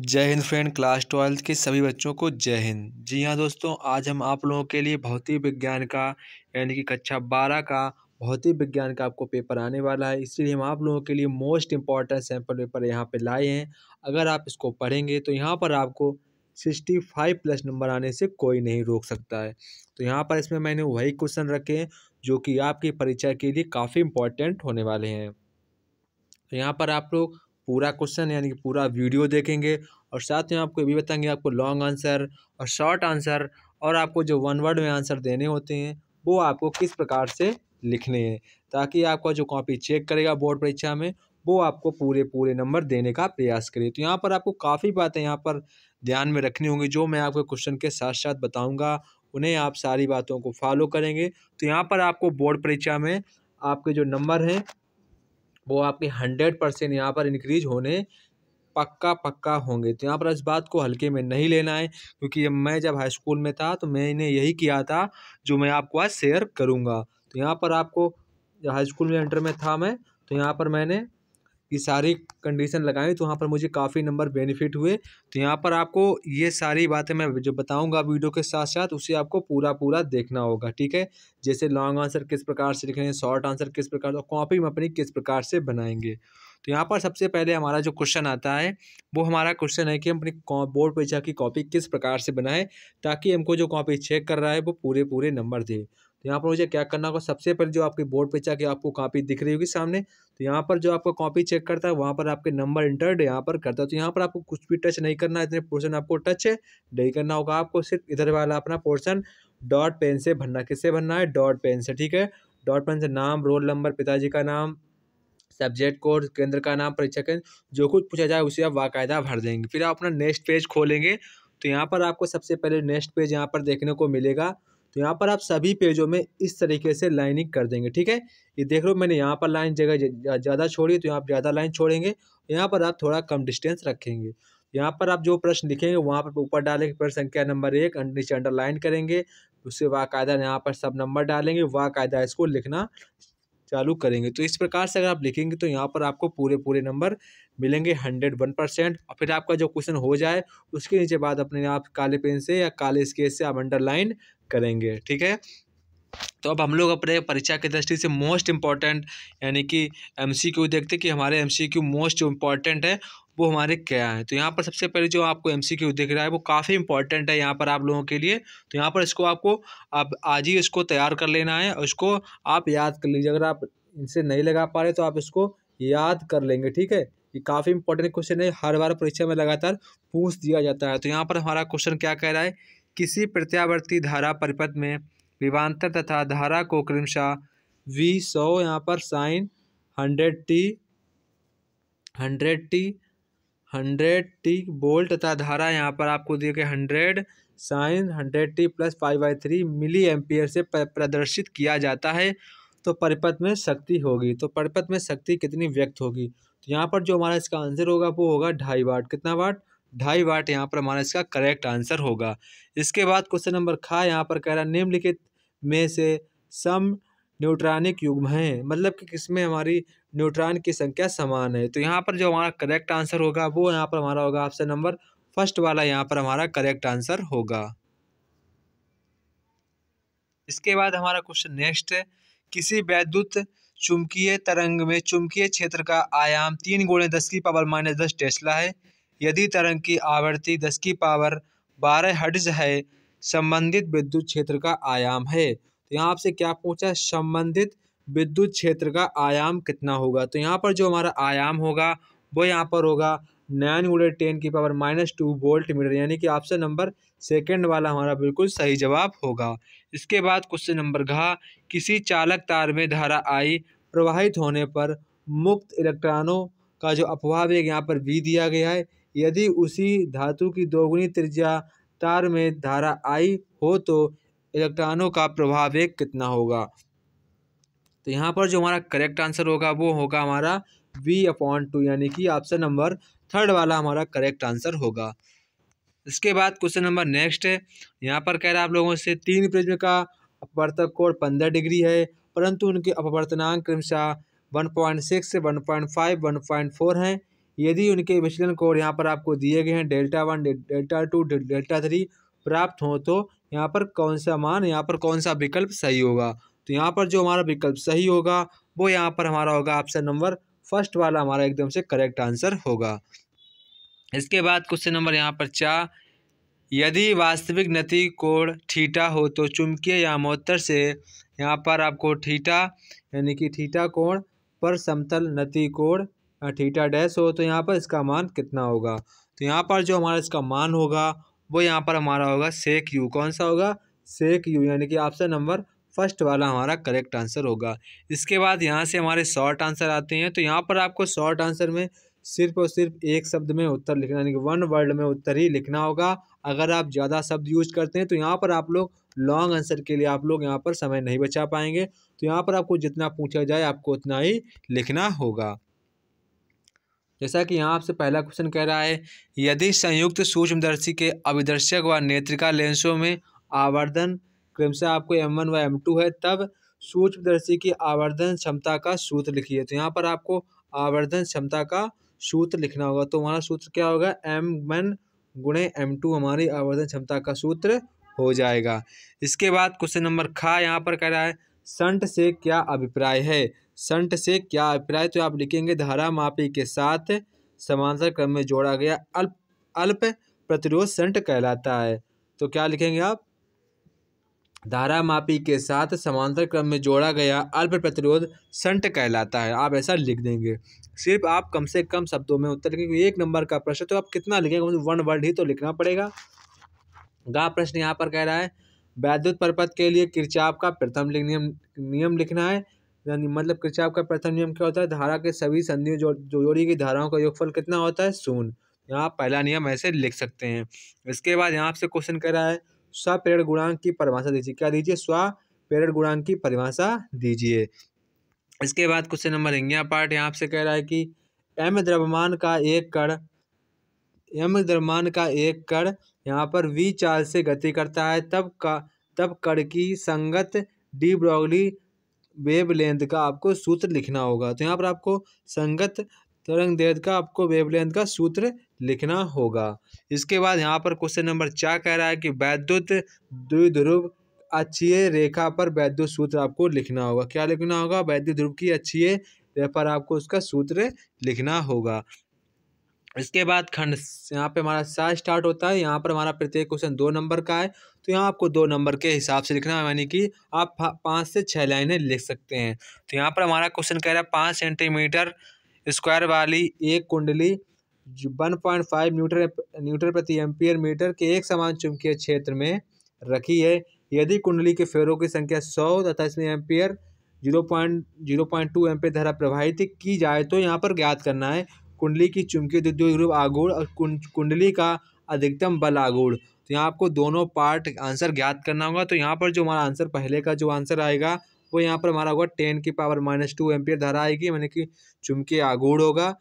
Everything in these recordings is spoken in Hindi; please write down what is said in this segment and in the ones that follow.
जय हिंद फ्रेंड क्लास ट्वेल्थ के सभी बच्चों को जय हिंद जी हाँ दोस्तों आज हम आप लोगों के लिए भौतिक विज्ञान का यानी कि कक्षा बारह का भौतिक विज्ञान का आपको पेपर आने वाला है इसलिए हम आप लोगों के लिए मोस्ट इम्पॉर्टेंट सैम्पल पेपर यहाँ पे लाए हैं अगर आप इसको पढ़ेंगे तो यहाँ पर आपको सिक्सटी फाइव प्लस नंबर आने से कोई नहीं रोक सकता है तो यहाँ पर इसमें मैंने वही क्वेश्चन रखे हैं जो कि आपकी परीक्षा के लिए काफ़ी इम्पोर्टेंट होने वाले हैं तो यहाँ पर आप लोग पूरा क्वेश्चन यानी कि पूरा वीडियो देखेंगे और साथ में आपको ये भी बताएंगे आपको लॉन्ग आंसर और शॉर्ट आंसर और आपको जो वन वर्ड में आंसर देने होते हैं वो आपको किस प्रकार से लिखने हैं ताकि आपका जो कॉपी चेक करेगा बोर्ड परीक्षा में वो आपको पूरे पूरे नंबर देने का प्रयास करे तो यहाँ पर आपको काफ़ी बातें यहाँ पर ध्यान में रखनी होंगी जो मैं आपको क्वेश्चन के साथ साथ बताऊँगा उन्हें आप सारी बातों को फॉलो करेंगे तो यहाँ पर आपको बोर्ड परीक्षा में आपके जो नंबर हैं वो आपके हंड्रेड परसेंट यहाँ पर इनक्रीज होने पक्का पक्का होंगे तो यहाँ पर इस बात को हल्के में नहीं लेना है क्योंकि मैं जब हाई स्कूल में था तो मैंने यही किया था जो मैं आपको आज शेयर करूँगा तो यहाँ पर आपको हाई स्कूल में इंटर में था मैं तो यहाँ पर मैंने ये सारी कंडीशन लगाएं तो वहाँ पर मुझे काफ़ी नंबर बेनिफिट हुए तो यहाँ पर आपको ये सारी बातें मैं जो बताऊँगा वीडियो के साथ साथ उसे आपको पूरा पूरा देखना होगा ठीक है जैसे लॉन्ग आंसर किस प्रकार से लिखेंगे शॉर्ट आंसर किस प्रकार और कॉपी हम अपनी किस प्रकार से बनाएंगे तो यहाँ पर सबसे पहले हमारा जो क्वेश्चन आता है वो हमारा क्वेश्चन है कि हम अपनी बोर्ड परीक्षा की कॉपी किस प्रकार से बनाएं ताकि हमको जो कॉपी चेक कर रहा है वो पूरे पूरे नंबर दे तो यहाँ पर मुझे क्या करना होगा सबसे पहले जो आपके बोर्ड पे जाके आपको कॉपी दिख रही होगी सामने तो यहाँ पर जो आपको कॉपी चेक करता है वहाँ पर आपके नंबर इंटर्ड यहाँ पर करता है तो यहाँ पर आपको कुछ भी टच नहीं करना इतने पोर्सन आपको टच नहीं करना होगा आपको सिर्फ इधर वाला अपना पोर्सन डॉट पेन से भरना किससे भरना है डॉट पेन से ठीक है डॉट पेन से नाम रोल नंबर पिताजी का नाम सब्जेक्ट कोड केंद्र का नाम परीक्षा केंद्र जो कुछ पूछा जाए उसे आप बाकायदा भर देंगे फिर आप अपना नेक्स्ट पेज खोलेंगे तो यहाँ पर आपको सबसे पहले नेक्स्ट पेज यहाँ पर देखने को मिलेगा तो यहाँ पर आप सभी पेजों में इस तरीके से लाइनिंग कर देंगे ठीक है ये देख लो मैंने यहाँ पर लाइन जगह ज़्यादा छोड़ी तो यहाँ आप ज़्यादा लाइन छोड़ेंगे यहाँ पर आप थोड़ा कम डिस्टेंस रखेंगे यहाँ पर आप जो प्रश्न लिखेंगे वहाँ पर ऊपर डालेंगे प्रश्न संख्या नंबर एक अं, नीचे अंडरलाइन करेंगे उससे वाकायदा यहाँ पर सब नंबर डालेंगे वाकायदा इसको लिखना चालू करेंगे तो इस प्रकार से अगर आप लिखेंगे तो यहाँ पर आपको पूरे पूरे नंबर मिलेंगे हंड्रेड वन परसेंट और फिर आपका जो क्वेश्चन हो जाए उसके नीचे बाद अपने आप काले पेन से या काले स्केच से आप अंडरलाइन करेंगे ठीक है तो अब हम लोग अपने परीक्षा की दृष्टि से मोस्ट इम्पॉर्टेंट यानी कि एमसीक्यू देखते हैं कि हमारे एमसीक्यू मोस्ट जो इम्पॉर्टेंट है वो हमारे क्या है तो यहाँ पर सबसे पहले जो आपको एम सी क्यू दिख रहा है वो काफ़ी इंपॉर्टेंट है यहाँ पर आप लोगों के लिए तो यहाँ पर इसको आपको आप आज ही इसको तैयार कर लेना है और इसको आप याद कर लीजिए अगर आप इनसे नहीं लगा पा रहे तो आप इसको याद कर लेंगे ठीक है ये काफ़ी इंपॉर्टेंट क्वेश्चन है हर बार परीक्षा में लगातार पूछ दिया जाता है तो यहाँ पर हमारा क्वेश्चन क्या कह रहा है किसी प्रत्यावर्ती धारा परिपथ में विवांतर तथा धारा को क्रमशः वी सौ यहाँ पर sine hundred t hundred t hundred t volt तथा धारा यहाँ पर आपको दिए गए hundred sine hundred t plus five by three milli ampere से प्रदर्शित किया जाता है तो परिपथ में शक्ति होगी तो परिपथ में शक्ति कितनी व्यक्त होगी तो यहाँ पर जो हमारा इसका आंसर होगा वो होगा ढाई वाट कितना वाट ढाई वाट यहाँ पर हमारा इसका करेक्ट आंसर होगा इसके बाद क्वेश्चन नंबर खा यहाँ पर कह रहा है निम्नलिखित में से सम न्यूट्रॉनिक युग्म हैं मतलब कि किसमें हमारी न्यूट्रॉन की संख्या समान है तो यहाँ पर जो हमारा करेक्ट आंसर होगा वो यहाँ पर हमारा होगा ऑप्शन नंबर फर्स्ट वाला यहाँ पर हमारा करेक्ट आंसर होगा इसके बाद हमारा क्वेश्चन नेक्स्ट है किसी वैद्युत चुंबकीय तरंग में चुंबकीय क्षेत्र का आयाम तीन गुणे दस की पावर माइनस दस टेस्ला है यदि तरंग की आवृत्ति दस की पावर बारह हर्ट्ज है संबंधित विद्युत क्षेत्र का आयाम है तो यहाँ आपसे क्या पूछा संबंधित विद्युत क्षेत्र का आयाम कितना होगा तो यहाँ पर जो हमारा आयाम होगा वो यहाँ पर होगा नाइन गुड़े टेन की power minus two volt metre यानी कि ऑप्शन नंबर सेकंड वाला हमारा बिल्कुल सही जवाब होगा इसके बाद क्वेश्चन नंबर घा किसी चालक तार में धारा आई प्रवाहित होने पर मुक्त इलेक्ट्रॉनों का जो अपवाह है यहाँ पर वी दिया गया है यदि उसी धातु की दोगुनी त्रिज्या तार में धारा आई हो तो इलेक्ट्रॉनों का प्रभाव एक कितना होगा तो यहाँ पर जो हमारा करेक्ट आंसर होगा वो होगा हमारा वी अपॉन टू यानी कि ऑप्शन नंबर थर्ड वाला हमारा करेक्ट आंसर होगा इसके बाद क्वेश्चन नंबर नेक्स्ट है यहाँ पर कह रहा है आप लोगों से तीन प्रिज्म का अपवर्तक कोण पंद्रह डिग्री है परंतु उनके अपवर्तनांक क्रमशः one point six one point five one point four हैं यदि उनके विचलन कोड यहाँ पर आपको दिए गए हैं delta one delta two delta three प्राप्त हो तो यहाँ पर कौन सा मान यहाँ पर कौन सा विकल्प सही होगा तो यहाँ पर जो हमारा विकल्प सही होगा वो यहाँ पर हमारा होगा ऑप्शन नंबर फर्स्ट वाला हमारा एकदम से करेक्ट आंसर होगा इसके बाद क्वेश्चन नंबर यहाँ पर चार यदि वास्तविक नति कोण ठीठा हो तो चुंबकीय या मोत्तर से यहाँ पर आपको ठीठा यानी कि ठीठा कोण पर समतल नति कोण हाँ, थीटा डैश हो तो यहाँ पर इसका मान कितना होगा तो यहाँ पर जो हमारा इसका मान होगा वो यहाँ पर हमारा होगा सेक यू कौन सा होगा सेक यू यानी कि आपसे नंबर फर्स्ट वाला हमारा करेक्ट आंसर होगा इसके बाद यहाँ से हमारे शॉर्ट आंसर आते हैं तो यहाँ पर आपको शॉर्ट आंसर में सिर्फ और सिर्फ एक शब्द में उत्तर लिखना यानी कि वन वर्ड में उत्तर ही लिखना होगा अगर आप ज़्यादा शब्द यूज करते हैं तो यहाँ पर आप लोग लॉन्ग आंसर के लिए आप लोग यहाँ पर समय नहीं बचा पाएंगे तो यहाँ पर आपको जितना पूछा जाए आपको उतना ही लिखना होगा जैसा कि यहाँ आपसे पहला क्वेश्चन कह रहा है यदि संयुक्त सूक्ष्मदर्शी के अभिदर्शक व नेत्रिका लेंसों में आवर्धन क्रमशः आपको एम वन व एम टू है तब सूक्ष्मदर्शी की आवर्धन क्षमता का सूत्र लिखिए तो यहाँ पर आपको आवर्धन क्षमता का सूत्र लिखना होगा तो हमारा सूत्र क्या होगा एम वन गुणे एम टू हमारी आवर्धन क्षमता का सूत्र हो जाएगा इसके बाद क्वेश्चन नंबर खा यहाँ पर कह रहा है संट से क्या अभिप्राय है संट से क्या अभिप्राय तो आप लिखेंगे धारा मापी के साथ समांतर क्रम में जोड़ा गया अल्प अल्प प्रतिरोध संट कहलाता है तो क्या लिखेंगे आप धारा मापी के साथ समांतर क्रम में जोड़ा गया अल्प प्रतिरोध संट कहलाता है आप ऐसा लिख देंगे सिर्फ आप कम से कम शब्दों में उत्तर लिखेंगे एक नंबर का प्रश्न तो आप कितना लिखेंगे वन वर्ड ही तो लिखना पड़ेगा गा प्रश्न यहाँ पर कह रहा है वैद्युत परपथ के लिए किरचाप का प्रथम नियम नियम लिखना है यानी मतलब किरचाप का प्रथम नियम क्या होता है धारा के सभी संधियों जो, जो जोड़ी की धाराओं का योगफल कितना होता है शून्य यहाँ पहला नियम ऐसे लिख सकते हैं इसके बाद यहाँ आपसे क्वेश्चन कर रहा है स्व प्रेरण गुणांक की परिभाषा दीजिए क्या दीजिए स्व प्रेरण गुणांक की परिभाषा दीजिए इसके बाद क्वेश्चन नंबर इंग्ञा पार्ट यहाँ आपसे कह रहा है कि एम द्रव्यमान का एक कण एम द्रव्यमान का एक कण यहाँ पर वी चाल से गति करता है तब का तब कण की संगत डी ब्रोगली वेवलेंथ का आपको सूत्र लिखना होगा तो यहाँ पर आपको संगत तरंग दैर्घ्य का आपको वेवलेंथ का सूत्र लिखना होगा इसके बाद यहाँ पर क्वेश्चन नंबर चार कह रहा है कि वैद्युत द्विध्रुव अच्छी रेखा पर वैद्युत सूत्र आपको लिखना होगा क्या लिखना होगा वैद्युत ध्रुव की अक्षीय पर आपको उसका सूत्र लिखना होगा इसके बाद खंड यहाँ पे हमारा सा स्टार्ट होता है यहाँ पर हमारा प्रत्येक क्वेश्चन दो नंबर का है तो यहाँ आपको दो नंबर के हिसाब से लिखना है यानी कि आप पाँच से छः लाइनें लिख सकते हैं तो यहाँ पर हमारा क्वेश्चन कह रहा है पाँच सेंटीमीटर स्क्वायर वाली एक कुंडली one point five newton newton प्रति एम्पियर मीटर के एक समान चुंबकीय क्षेत्र में रखी है यदि कुंडली के फेरों की संख्या सौ तथा इसमें ampere zero point zero point two ampere धारा प्रवाहित की जाए तो यहाँ पर ज्ञात करना है कुंडली की चुमकी द्वितीय ग्रुप आगुड़ और कुंडली का अधिकतम बल आगुड़ तो यहाँ आपको दोनों पार्ट आंसर ज्ञात करना होगा तो यहाँ पर जो हमारा आंसर पहले का जो आंसर आएगा वो यहाँ पर हमारा होगा टेन की पावर माइनस टू एम्पियर धारा आएगी यानी कि चुमकी आगूढ़ होगा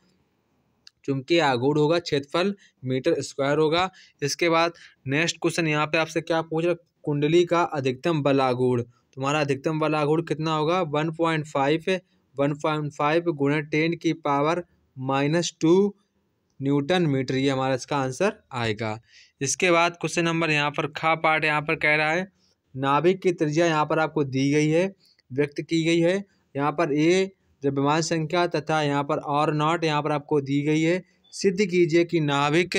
चुमकी आगूढ़ होगा क्षेत्रफल मीटर स्क्वायर होगा इसके बाद नेक्स्ट क्वेश्चन यहाँ पे आपसे क्या पूछ रहा कुंडली का अधिकतम बल आगूढ़ तुम्हारा तो अधिकतम बल आगूढ़ कितना होगा one point five one point five गुणा टेन की power minus two newton metre ये हमारा इसका आंसर आएगा इसके बाद क्वेश्चन नंबर यहाँ पर खा पार्ट यहाँ पर कह रहा है नाभिक की त्रिज्या यहाँ पर आपको दी गई है व्यक्त की गई है यहाँ पर ए द्रव्यमान संख्या तथा यहाँ पर और नॉट यहाँ पर आपको दी गई है सिद्ध कीजिए कि नाभिक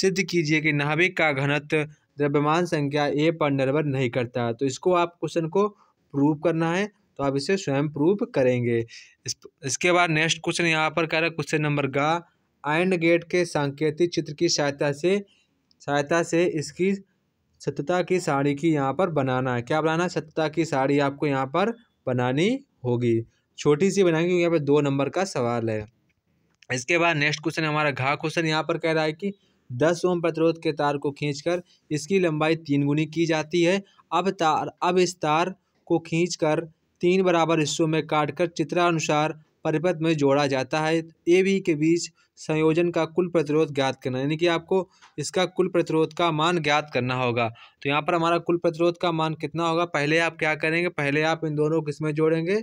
सिद्ध कीजिए कि नाभिक का घनत्व द्रव्यमान संख्या ए पर निर्भर नहीं करता तो इसको आप क्वेश्चन को प्रूव करना है तो आप इसे स्वयं प्रूव करेंगे इस इसके बाद नेक्स्ट क्वेश्चन यहाँ पर कह रहा है क्वेश्चन नंबर गा एंड गेट के सांकेतिक चित्र की सहायता से सहायता से इसकी सत्यता की साड़ी की यहाँ पर बनाना है क्या बनाना सत्यता की साड़ी आपको यहाँ पर बनानी होगी छोटी सी बनाएंगे यहाँ पर दो नंबर का सवाल है इसके बाद नेक्स्ट क्वेश्चन हमारा घा क्वेश्चन यहाँ पर कह रहा है कि दस ओम प्रतिरोध के तार को खींचकर इसकी लंबाई तीन गुनी की जाती है अब तार अब इस तार को खींचकर तीन बराबर हिस्सों में काटकर चित्रानुसार परिपथ में जोड़ा जाता है ए बी के बीच संयोजन का कुल प्रतिरोध ज्ञात करना यानी कि आपको इसका कुल प्रतिरोध का मान ज्ञात करना होगा तो यहाँ पर हमारा कुल प्रतिरोध का मान कितना होगा पहले आप क्या करेंगे पहले आप इन दोनों को इसमें जोड़ेंगे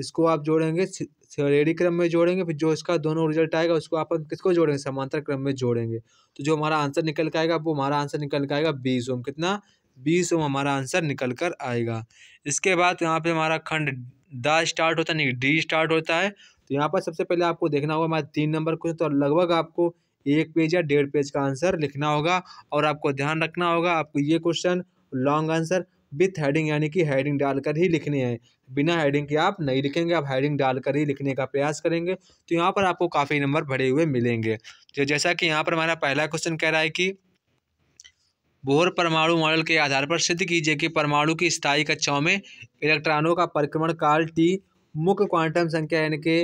इसको आप जोड़ेंगे श्रेणी क्रम में जोड़ेंगे फिर जो इसका दोनों रिजल्ट आएगा उसको आप किसको जोड़ेंगे समांतर क्रम में जोड़ेंगे तो जो हमारा आंसर निकल के आएगा वो हमारा आंसर निकल के आएगा बीस ओम कितना बीस ओम हमारा आंसर निकल कर आएगा इसके बाद यहाँ पे हमारा खंड द स्टार्ट होता है नहीं डी स्टार्ट होता है तो यहाँ पर सबसे पहले आपको देखना होगा हमारा तीन नंबर क्वेश्चन तो लगभग आपको एक पेज या डेढ़ पेज का आंसर लिखना होगा और आपको ध्यान रखना होगा आपको ये question long answer with heading यानी कि हेडिंग डालकर ही लिखने हैं बिना हेडिंग के आप नहीं लिखेंगे आप हेडिंग डालकर ही लिखने का प्रयास करेंगे तो यहाँ पर आपको काफ़ी नंबर भरे हुए मिलेंगे तो जैसा कि यहाँ पर हमारा पहला क्वेश्चन कह रहा है कि बोहर परमाणु मॉडल के आधार पर सिद्ध कीजिए कि परमाणु की स्थायी कक्षाओं में इलेक्ट्रॉनों का परिक्रमण काल टी मुख्य क्वांटम संख्या एन के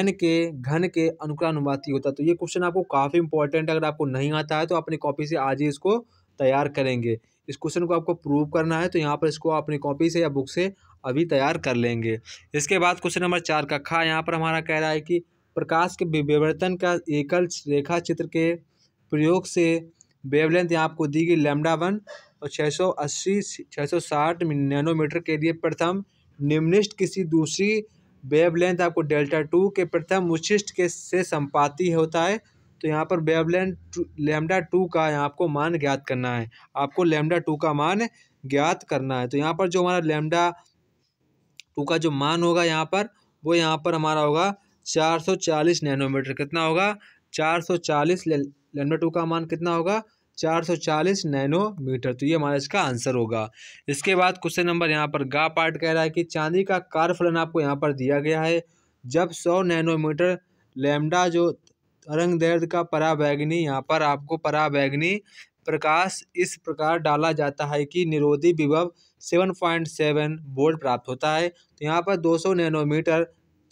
एन के घन के अनुक्रानुवाती होता है तो ये क्वेश्चन आपको काफ़ी इंपॉर्टेंट अगर आपको नहीं आता है तो अपनी कॉपी से आज ही इसको तैयार करेंगे इस क्वेश्चन को आपको प्रूव करना है तो यहाँ पर इसको अपनी कॉपी से या बुक से अभी तैयार कर लेंगे इसके बाद क्वेश्चन नंबर चार का खा यहाँ पर हमारा कह रहा है कि प्रकाश के विवर्तन का एकल रेखा चित्र के प्रयोग से वेवलेंथ यहाँ आपको दी गई लेमडा वन और छः सौ अस्सी छः सौ साठ नैनोमीटर के लिए प्रथम निम्निष्ट किसी दूसरी वेवलेंथ आपको डेल्टा टू के प्रथम उच्छिष्ट के से संपाति होता है तो यहाँ पर वेवलेंथ लेमडा टू का यहाँ आपको मान ज्ञात करना है आपको लेमडा टू का मान ज्ञात करना है तो यहाँ पर जो हमारा लेमडा टू का जो मान होगा यहाँ पर वो यहाँ पर हमारा होगा चार सौ चालीस नैनोमीटर कितना होगा चार सौ चालीस लेमडा टू का मान कितना होगा 440 नैनोमीटर तो ये हमारा इसका आंसर होगा इसके बाद क्वेश्चन नंबर यहाँ पर गा पार्ट कह रहा है कि चांदी का कार फलन आपको यहाँ पर दिया गया है जब 100 नैनोमीटर लेमडा जो तरंग दर्द का पराबैगनी यहाँ पर आपको पराबैगनी प्रकाश इस प्रकार डाला जाता है कि निरोधी विभव 7.7 वोल्ट प्राप्त होता है तो यहाँ पर 200 नैनोमीटर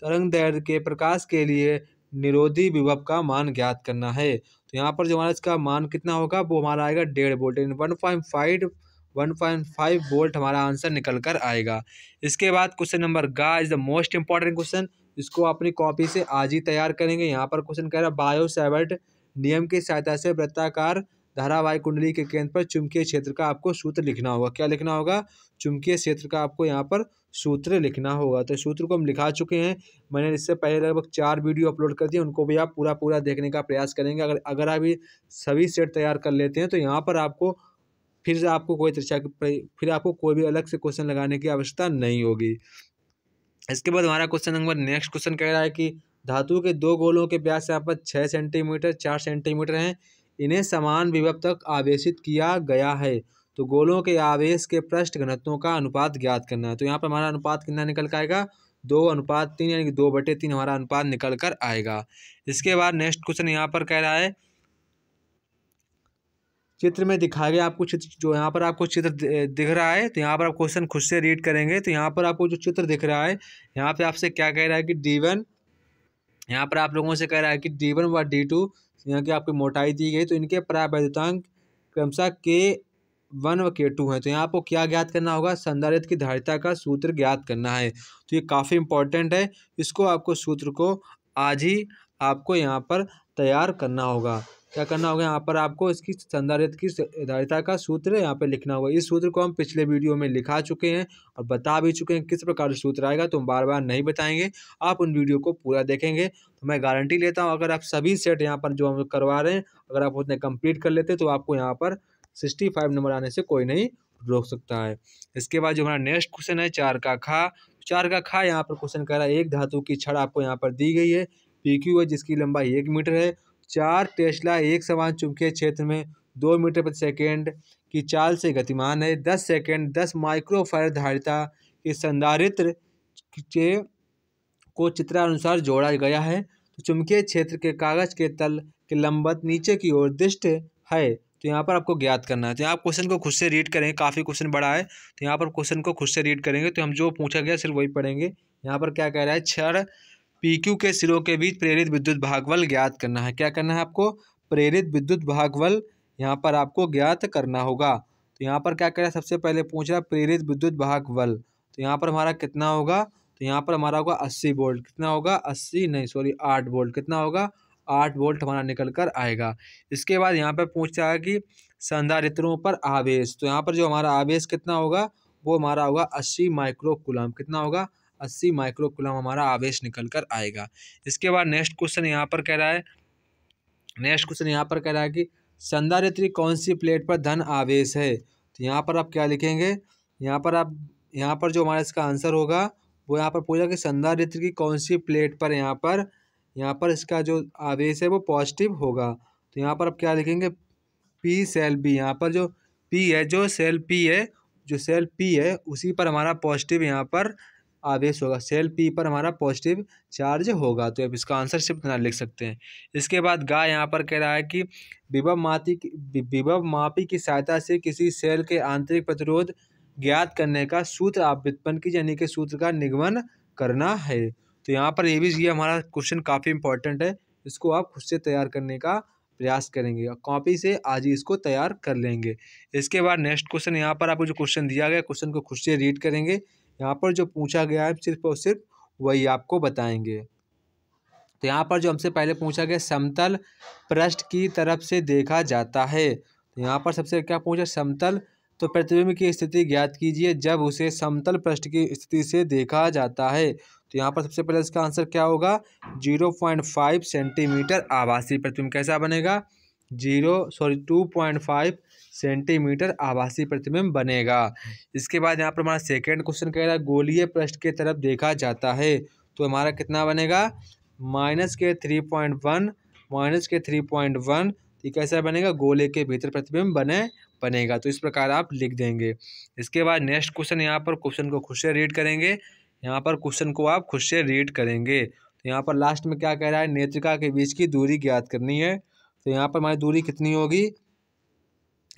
तरंग दर्द के प्रकाश के लिए निरोधी विभव का मान ज्ञात करना है तो यहाँ पर जो हमारा इसका मान कितना होगा वो हमारा आएगा डेढ़ volt one point five one point five volt हमारा आंसर निकल कर आएगा इसके बाद क्वेश्चन नंबर गा is the most important question इसको अपनी कॉपी से आज ही तैयार करेंगे यहाँ पर क्वेश्चन कह रहा है बायो सेवर्ट नियम की सहायता से वृत्ताकार धारावाहिक कुंडली के केंद्र पर चुंबकीय क्षेत्र का आपको सूत्र लिखना होगा क्या लिखना होगा चुंबकीय क्षेत्र का आपको यहाँ पर सूत्र लिखना होगा तो सूत्र को हम लिखा चुके हैं मैंने इससे पहले लगभग चार वीडियो अपलोड कर दिए उनको भी आप पूरा पूरा देखने का प्रयास करेंगे अगर अगर आप ये सभी सेट तैयार कर लेते हैं तो यहाँ पर आपको फिर आपको कोई त्रिशा फिर आपको कोई भी अलग से क्वेश्चन लगाने की आवश्यकता नहीं होगी इसके बाद हमारा क्वेश्चन नंबर नेक्स्ट क्वेश्चन कह रहा है कि धातु के दो गोलों के ब्यास यहाँ पर छः सेंटीमीटर चार सेंटीमीटर हैं इन्हें समान विभव तक आवेशित किया गया है तो गोलों के आवेश के पृष्ठ घनत्वों का अनुपात ज्ञात करना है तो यहाँ पर हमारा अनुपात कितना निकल कर आएगा दो अनुपात तीन यानी कि दो बटे तीन हमारा अनुपात निकल कर आएगा इसके बाद नेक्स्ट क्वेश्चन यहाँ पर कह रहा है चित्र में दिखाया गया आपको चित्र जो यहाँ पर आपको चित्र दिख रहा है तो यहाँ पर आप क्वेश्चन खुद से रीड करेंगे तो यहाँ पर आपको जो चित्र दिख रहा है यहाँ पर आपसे क्या कह रहा है कि डी वन यहाँ पर आप लोगों से कह रहा है कि डी वन व डी टू यहाँ की आपकी मोटाई दी गई तो इनके परावैधतांक क्रमशः के वन व के टू हैं तो यहाँ आपको क्या ज्ञात करना होगा संधारित्र की धारिता का सूत्र ज्ञात करना है तो ये काफ़ी इंपॉर्टेंट है इसको आपको सूत्र को आज ही आपको यहाँ पर तैयार करना होगा क्या करना होगा यहाँ पर आपको इसकी संधारित की धारिता का सूत्र यहाँ पर लिखना होगा इस सूत्र को हम पिछले वीडियो में लिखा चुके हैं और बता भी चुके हैं किस प्रकार सूत्र आएगा तो हम बार बार नहीं बताएंगे आप उन वीडियो को पूरा देखेंगे तो मैं गारंटी लेता हूँ अगर आप सभी सेट यहाँ पर जो हम करवा रहे हैं अगर आप उतने कंप्लीट कर लेते तो आपको यहाँ पर सिक्सटी फाइव नंबर आने से कोई नहीं रोक सकता है इसके बाद जो हमारा नेक्स्ट क्वेश्चन है चार का खा चार का खा यहाँ पर क्वेश्चन कह रहा है एक धातु की छड़ आपको यहाँ पर दी गई है पी क्यू है जिसकी लंबाई एक मीटर है चार टेस्ला एक समान चुंबकीय क्षेत्र में दो मीटर प्रति सेकेंड की चाल से गतिमान है दस सेकेंड दस माइक्रोफायर धारिता के संधारित्र के को चित्रानुसार जोड़ा गया है तो चुंबकीय क्षेत्र के कागज के तल के लंबत नीचे की ओर दृष्ट है तो यहाँ पर आपको ज्ञात करना है तो यहाँ आप क्वेश्चन को खुद से रीड करेंगे काफ़ी क्वेश्चन बड़ा है तो यहाँ पर क्वेश्चन को खुद से रीड करेंगे तो हम जो पूछा गया सिर्फ वही पढ़ेंगे यहाँ पर क्या कह रहा है क्षण पी क्यू के सिरों के बीच प्रेरित विद्युत भागवल ज्ञात करना है क्या करना है आपको प्रेरित विद्युत भागवल यहाँ पर आपको ज्ञात करना होगा तो यहाँ पर क्या कह रहा है सबसे पहले पूछ रहा है प्रेरित विद्युत भागवल तो यहाँ पर हमारा कितना होगा तो यहाँ पर हमारा होगा अस्सी वोल्ट कितना होगा अस्सी नहीं सॉरी आठ वोल्ट कितना होगा आठ वोल्ट हमारा निकल कर आएगा इसके बाद यहाँ पर पूछता है कि संधारित्रों पर आवेश तो यहाँ पर जो हमारा आवेश कितना होगा वो हमारा होगा अस्सी माइक्रोकुलम कितना होगा अस्सी माइक्रोकुलम हमारा आवेश निकल कर आएगा इसके बाद नेक्स्ट क्वेश्चन यहाँ पर कह रहा है नेक्स्ट क्वेश्चन यहाँ पर कह रहा है कि संधारित्री कौन सी प्लेट पर धन आवेश है तो यहाँ पर आप क्या लिखेंगे यहाँ पर आप यहाँ पर जो हमारा इसका आंसर होगा वो यहाँ पर पूछा कि संधारित्र की कौन सी प्लेट पर यहाँ पर यहाँ पर इसका जो आवेश है वो पॉजिटिव होगा तो यहाँ पर आप क्या लिखेंगे पी सेल बी यहाँ पर जो पी है जो सेल पी है जो सेल पी है उसी पर हमारा पॉजिटिव यहाँ पर आवेश होगा सेल पी पर हमारा पॉजिटिव चार्ज होगा तो आप इसका आंसर सिर्फ इतना लिख सकते हैं इसके बाद गा यहाँ पर कह रहा है कि विभव माति विभव मापी की सहायता से किसी सेल के आंतरिक प्रतिरोध ज्ञात करने का सूत्र आप व्युत्पन्न की यानी कि सूत्र का निगमन करना है तो यहाँ पर ये भी ये हमारा क्वेश्चन काफ़ी इंपॉर्टेंट है इसको आप खुद से तैयार करने का प्रयास करेंगे कॉपी से आज ही इसको तैयार कर लेंगे इसके बाद नेक्स्ट क्वेश्चन यहाँ पर आपको जो क्वेश्चन दिया गया क्वेश्चन को खुद से रीड करेंगे यहाँ पर जो पूछा गया है सिर्फ और सिर्फ वही आपको बताएंगे तो यहाँ पर जो हमसे पहले पूछा गया समतल पृष्ठ की तरफ से देखा जाता है तो यहाँ पर सबसे क्या पूछा समतल तो प्रतिबिंब की स्थिति ज्ञात कीजिए जब उसे समतल पृष्ठ की स्थिति से देखा जाता है तो यहाँ पर सबसे पहले इसका आंसर क्या होगा जीरो पॉइंट फाइव सेंटीमीटर आवासीय प्रतिबिंब कैसा बनेगा zero sorry two point five centimetre आवासीय प्रतिबिंब बनेगा इसके बाद यहाँ पर हमारा सेकेंड क्वेश्चन कह रहा है गोलीय पृष्ठ के तरफ देखा जाता है तो हमारा कितना बनेगा minus K three point one minus K three point one ये कैसा बनेगा गोले के भीतर प्रतिबिंब बने बनेगा तो इस प्रकार आप लिख देंगे इसके बाद नेक्स्ट क्वेश्चन यहाँ पर क्वेश्चन को खुद से रीड करेंगे यहाँ पर क्वेश्चन को आप खुद से रीड करेंगे तो यहाँ पर लास्ट में क्या कह रहा है नेत्रिका के बीच की दूरी ज्ञात करनी है तो यहाँ पर हमारी दूरी कितनी होगी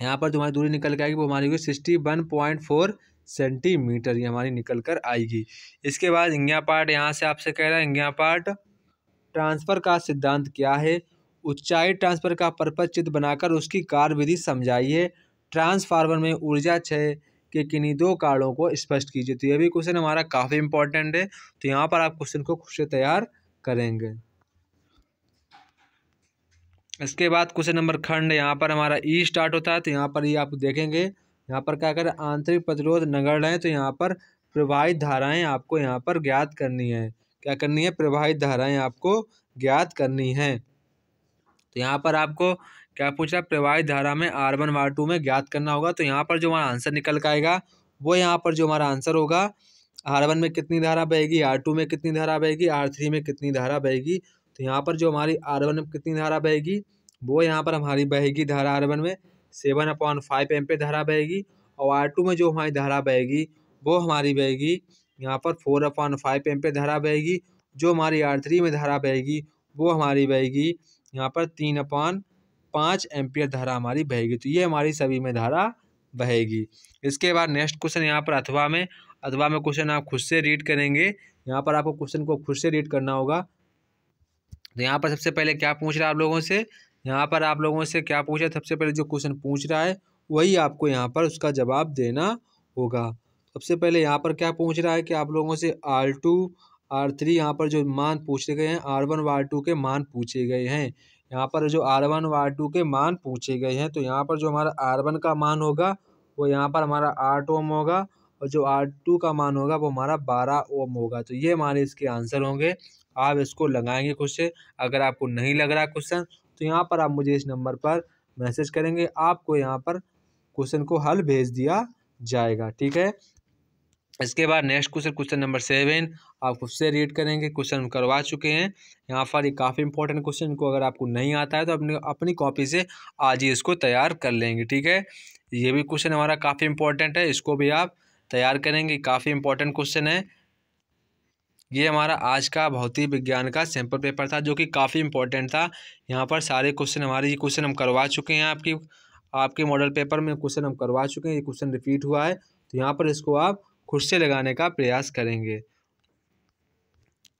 यहाँ पर तुम्हारी दूरी निकल के आएगी वो हमारी होगी sixty one point four centimetre ये हमारी निकल कर आएगी इसके बाद इंग्ञा पार्ट यहाँ से आपसे कह रहा है इंग्ञा पार्ट ट्रांसफ़र का सिद्धांत क्या है ऊंचाई ट्रांसफ़र का परपज चित्र बनाकर उसकी कार्य विधि समझाइए ट्रांसफार्मर में ऊर्जा क्षय के किन्हीं दो कारणों को स्पष्ट कीजिए तो यह भी क्वेश्चन हमारा काफ़ी इंपॉर्टेंट है तो यहाँ पर आप क्वेश्चन को खुद से तैयार करेंगे इसके बाद क्वेश्चन नंबर खंड यहाँ पर हमारा ई e स्टार्ट होता है तो यहाँ पर ये आप देखेंगे यहाँ पर क्या करें आंतरिक प्रतिरोध नगर है तो यहाँ पर प्रवाहित धाराएं आपको यहाँ पर ज्ञात करनी है क्या करनी है प्रवाहित धाराएं आपको ज्ञात करनी है तो यहाँ पर आपको क्या पूछ रहा है प्रवाहित धारा में आर वन वार टू में ज्ञात करना होगा तो यहाँ पर जो हमारा आंसर निकल का आएगा वो यहाँ पर जो हमारा आंसर होगा आर वन में कितनी धारा बहेगी आर टू में कितनी धारा बहेगी आर थ्री में कितनी धारा बहेगी तो यहाँ पर जो हमारी आर वन में कितनी धारा बहेगी वो यहाँ पर हमारी बहेगी धारा आर वन में सेवन अपॉन फाइव एम पे धारा बहेगी और आर टू में जो हमारी धारा बहेगी वो हमारी बहेगी यहाँ पर फोर अपॉन फाइव एम पे धारा बहेगी जो हमारी आर थ्री में धारा बहेगी वो हमारी बहेगी यहाँ पर तीन अपॉन पाँच एम्पियर धारा हमारी बहेगी तो ये हमारी सभी में धारा बहेगी इसके बाद नेक्स्ट क्वेश्चन यहाँ पर अथवा में अथवा में क्वेश्चन आप खुद से रीड करेंगे यहाँ पर आपको क्वेश्चन को खुद से रीड करना होगा तो यहाँ पर सबसे पहले क्या पूछ रहा है आप लोगों से यहाँ पर आप लोगों से क्या पूछ रहा है सबसे पहले जो क्वेश्चन पूछ रहा है वही आपको यहाँ पर उसका जवाब देना होगा सबसे पहले यहाँ पर क्या पूछ रहा है कि आप लोगों से आर टू आर थ्री यहाँ पर जो मान पूछे गए हैं आर वन व आर टू के मान पूछे गए हैं यहाँ पर जो आर वन व आर टू के मान पूछे गए हैं तो यहाँ पर जो हमारा आर वन का मान होगा वो यहाँ पर हमारा आठ ओम होगा और जो आर टू का मान होगा वो हमारा बारह ओम होगा तो ये हमारे इसके आंसर होंगे आप इसको लगाएंगे खुद से अगर आपको नहीं लग रहा क्वेश्चन तो यहाँ पर आप मुझे इस नंबर पर मैसेज करेंगे आपको यहाँ पर क्वेश्चन को हल भेज दिया जाएगा ठीक है इसके बाद next question question number seven आप खुद से रीड करेंगे क्वेश्चन हम करवा चुके हैं यहाँ पर ये काफ़ी इंपॉर्टेंट क्वेश्चन को अगर आपको नहीं आता है तो अपनी अपनी कॉपी से आज ही इसको तैयार कर लेंगे ठीक है ये भी क्वेश्चन हमारा काफ़ी इंपॉर्टेंट है इसको भी आप तैयार करेंगे काफ़ी इंपॉर्टेंट क्वेश्चन है ये हमारा आज का भौतिक विज्ञान का सैंपल पेपर था जो कि काफ़ी इंपॉर्टेंट था यहाँ पर सारे क्वेश्चन हमारे ये क्वेश्चन हम करवा चुके हैं आपकी आपके मॉडल पेपर में क्वेश्चन हम करवा चुके हैं ये क्वेश्चन रिपीट हुआ है तो यहाँ पर इसको आप खुद से लगाने का प्रयास करेंगे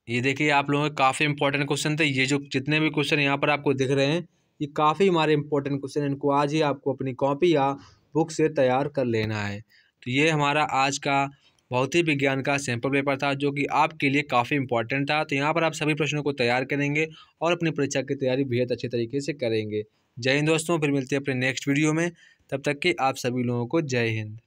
ये देखिए आप लोगों के काफ़ी इंपॉर्टेंट क्वेश्चन थे ये जो जितने भी क्वेश्चन यहाँ पर आपको दिख रहे हैं ये काफ़ी हमारे इंपॉर्टेंट क्वेश्चन इनको आज ही आपको अपनी कॉपी या बुक से तैयार कर लेना है तो ये हमारा आज का भौतिक विज्ञान का सैंपल पेपर था जो कि आपके लिए काफ़ी इंपॉर्टेंट था तो यहाँ पर आप सभी प्रश्नों को तैयार करेंगे और अपनी परीक्षा की तैयारी बेहद अच्छे तरीके से करेंगे जय हिंद दोस्तों फिर मिलते हैं अपने नेक्स्ट वीडियो में तब तक के आप सभी लोगों को जय हिंद